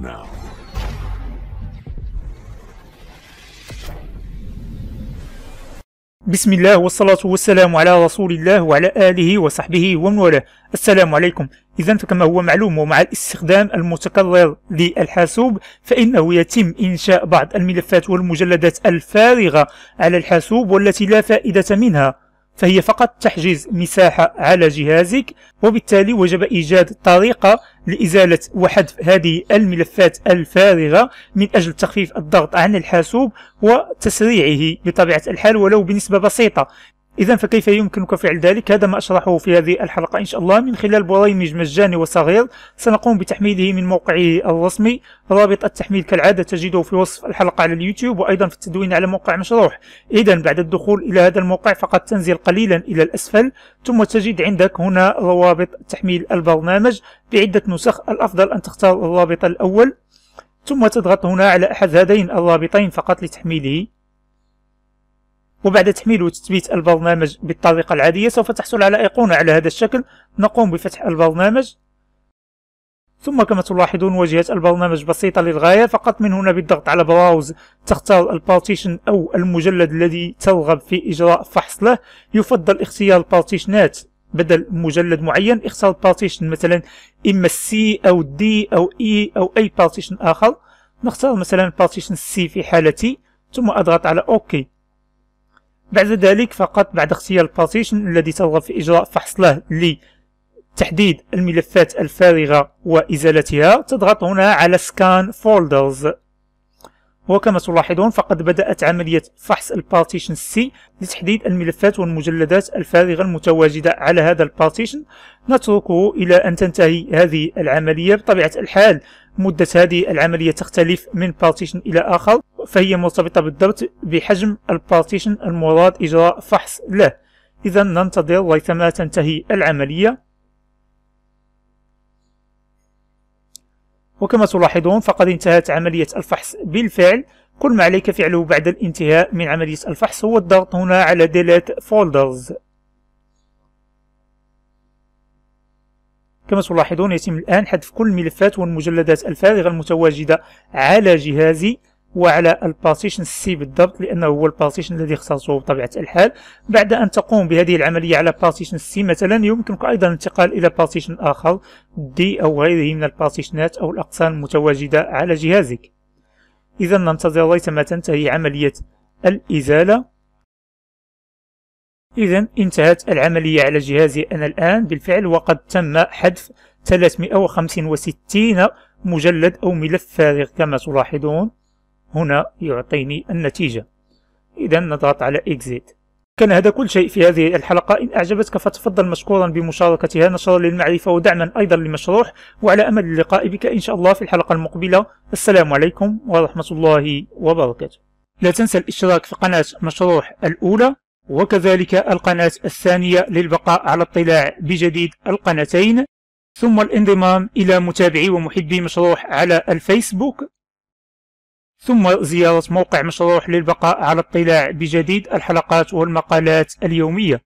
now. بسم الله والصلاة والسلام على رسول الله وعلى آله وصحبه ومن والاه السلام عليكم إذا فكما هو معلوم ومع الاستخدام المتكرر للحاسوب فإنه يتم إنشاء بعض الملفات والمجلدات الفارغة على الحاسوب والتي لا فائدة منها فهي فقط تحجز مساحة على جهازك وبالتالي وجب إيجاد طريقة لإزالة وحذف هذه الملفات الفارغة من أجل تخفيف الضغط عن الحاسوب وتسريعه بطبيعة الحال ولو بنسبة بسيطة إذا فكيف يمكنك فعل ذلك؟ هذا ما أشرحه في هذه الحلقة إن شاء الله من خلال برامج مجاني وصغير سنقوم بتحميله من موقعه الرسمي رابط التحميل كالعادة تجده في وصف الحلقة على اليوتيوب وأيضا في التدوين على موقع مشروح إذا بعد الدخول إلى هذا الموقع فقط تنزل قليلا إلى الأسفل ثم تجد عندك هنا روابط تحميل البرنامج بعدة نسخ الأفضل أن تختار الرابط الأول ثم تضغط هنا على أحد هذين الرابطين فقط لتحميله وبعد تحميل وتثبيت البرنامج بالطريقة العادية سوف تحصل على أيقونة على هذا الشكل نقوم بفتح البرنامج ثم كما تلاحظون واجهة البرنامج بسيطة للغاية فقط من هنا بالضغط على براوز تختار البارتيشن أو المجلد الذي ترغب في إجراء فحص له يفضل اختيار البارتيشنات بدل مجلد معين اختار بارتيشن مثلا إما السي أو الدي أو إي e أو أي بارتيشن آخر نختار مثلا بارتيشن سي في حالتي ثم أضغط على أوكي بعد ذلك فقط بعد اختيار البارتيشن الذي سوف إجراء فحص له لتحديد الملفات الفارغة وإزالتها تضغط هنا على Scan Folders وكما تلاحظون فقد بدأت عملية فحص البارتيشن سي لتحديد الملفات والمجلدات الفارغة المتواجدة على هذا البارتيشن نتركه إلى أن تنتهي هذه العملية بطبيعة الحال مدة هذه العملية تختلف من بارتيشن إلى آخر فهي مرتبطة بالضبط بحجم البارتيشن المراد إجراء فحص له إذا ننتظر ريثما تنتهي العملية وكما تلاحظون فقد انتهت عملية الفحص بالفعل كل ما عليك فعله بعد الانتهاء من عملية الفحص هو الضغط هنا على delete folders كما تلاحظون يتم الآن حذف كل الملفات والمجلدات الفارغة المتواجدة على جهازي وعلى البارتيشن سي بالضبط لانه هو البارتيشن الذي اخترته بطبيعه الحال بعد ان تقوم بهذه العمليه على بارتيشن سي مثلا يمكنك ايضا الانتقال الى بارتيشن اخر دي او غيره من البارتيشنات او الاقسام المتواجده على جهازك اذا ننتظر ريثما تنتهي عمليه الازاله إذا انتهت العملية على جهازي أنا الآن بالفعل وقد تم حذف 365 مجلد أو ملف فارغ كما تلاحظون هنا يعطيني النتيجة إذا نضغط على Exit كان هذا كل شيء في هذه الحلقة إن أعجبتك فتفضل مشكورا بمشاركتها نشرا للمعرفة ودعما أيضا للمشروع وعلى أمل اللقاء بك إن شاء الله في الحلقة المقبلة السلام عليكم ورحمة الله وبركاته لا تنسى الاشتراك في قناة مشروع الأولى وكذلك القناة الثانية للبقاء على اطلاع بجديد القناتين ثم الانضمام إلى متابعي ومحبي مشروع على الفيسبوك ثم زيارة موقع مشروح للبقاء على اطلاع بجديد الحلقات والمقالات اليومية